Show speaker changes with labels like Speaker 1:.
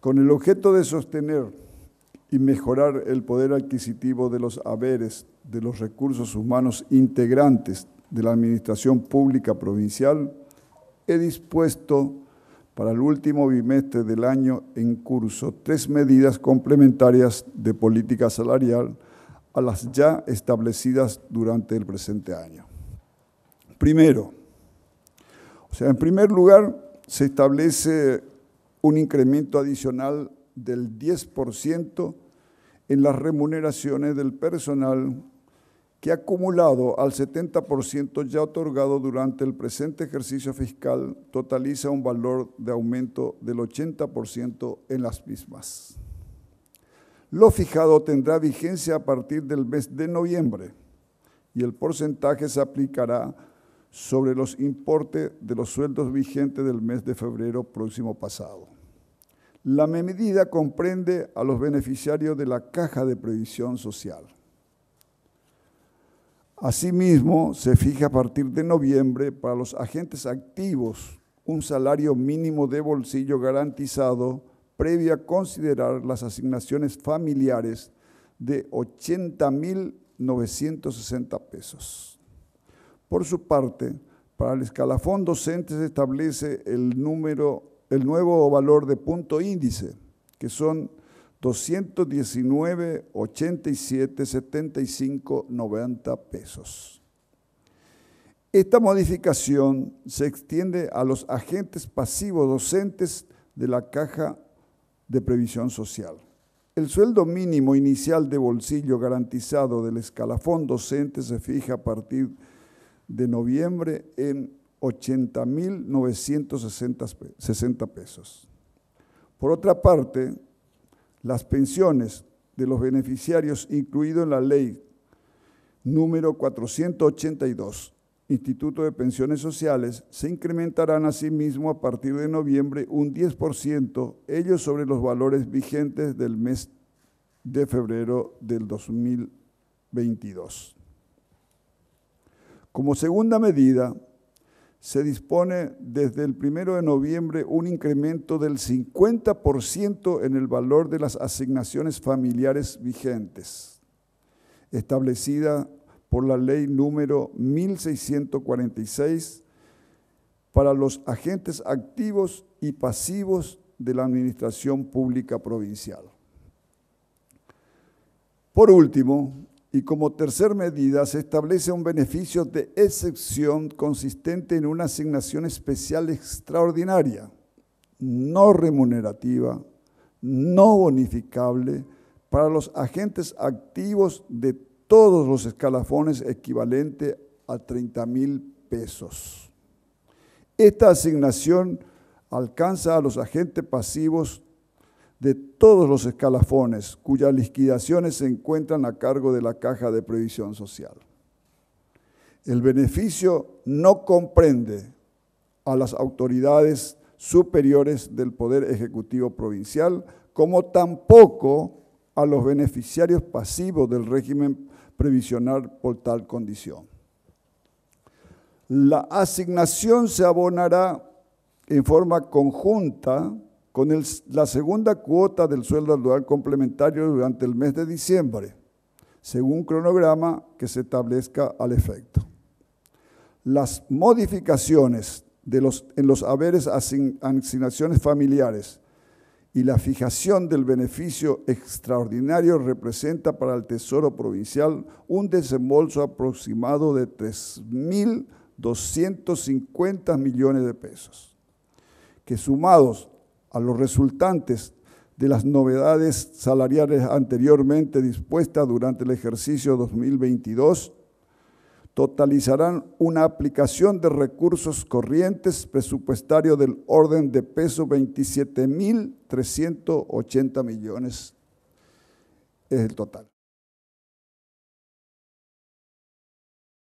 Speaker 1: con el objeto de sostener y mejorar el poder adquisitivo de los haberes de los recursos humanos integrantes de la Administración Pública Provincial, he dispuesto para el último bimestre del año en curso tres medidas complementarias de política salarial a las ya establecidas durante el presente año. Primero, o sea, en primer lugar, se establece un incremento adicional del 10% en las remuneraciones del personal que ha acumulado al 70% ya otorgado durante el presente ejercicio fiscal totaliza un valor de aumento del 80% en las mismas. Lo fijado tendrá vigencia a partir del mes de noviembre y el porcentaje se aplicará sobre los importes de los sueldos vigentes del mes de febrero próximo pasado. La medida comprende a los beneficiarios de la caja de previsión social. Asimismo, se fija a partir de noviembre para los agentes activos un salario mínimo de bolsillo garantizado previo a considerar las asignaciones familiares de 80.960 pesos. Por su parte, para el escalafón docente se establece el número el nuevo valor de punto índice, que son 219, 87, 75, 90 pesos. Esta modificación se extiende a los agentes pasivos docentes de la caja de previsión social. El sueldo mínimo inicial de bolsillo garantizado del escalafón docente se fija a partir de noviembre en 80.960 pesos. Por otra parte, las pensiones de los beneficiarios incluidos en la ley número 482, Instituto de Pensiones Sociales, se incrementarán asimismo a partir de noviembre un 10%, ellos sobre los valores vigentes del mes de febrero del 2022. Como segunda medida, se dispone desde el 1 de noviembre un incremento del 50% en el valor de las asignaciones familiares vigentes, establecida por la ley número 1646 para los agentes activos y pasivos de la Administración Pública Provincial. Por último, y como tercer medida, se establece un beneficio de excepción consistente en una asignación especial extraordinaria, no remunerativa, no bonificable, para los agentes activos de todos los escalafones equivalente a 30 mil pesos. Esta asignación alcanza a los agentes pasivos de todos los escalafones cuyas liquidaciones se encuentran a cargo de la Caja de Previsión Social. El beneficio no comprende a las autoridades superiores del Poder Ejecutivo Provincial, como tampoco a los beneficiarios pasivos del régimen previsional por tal condición. La asignación se abonará en forma conjunta con la segunda cuota del sueldo anual complementario durante el mes de diciembre, según cronograma que se establezca al efecto. Las modificaciones en los haberes a asignaciones familiares y la fijación del beneficio extraordinario representa para el Tesoro Provincial un desembolso aproximado de 3.250 millones de pesos, que sumados a los resultantes de las novedades salariales anteriormente dispuestas durante el ejercicio 2022 totalizarán una aplicación de recursos corrientes presupuestario del orden de peso 27.380 millones es el total.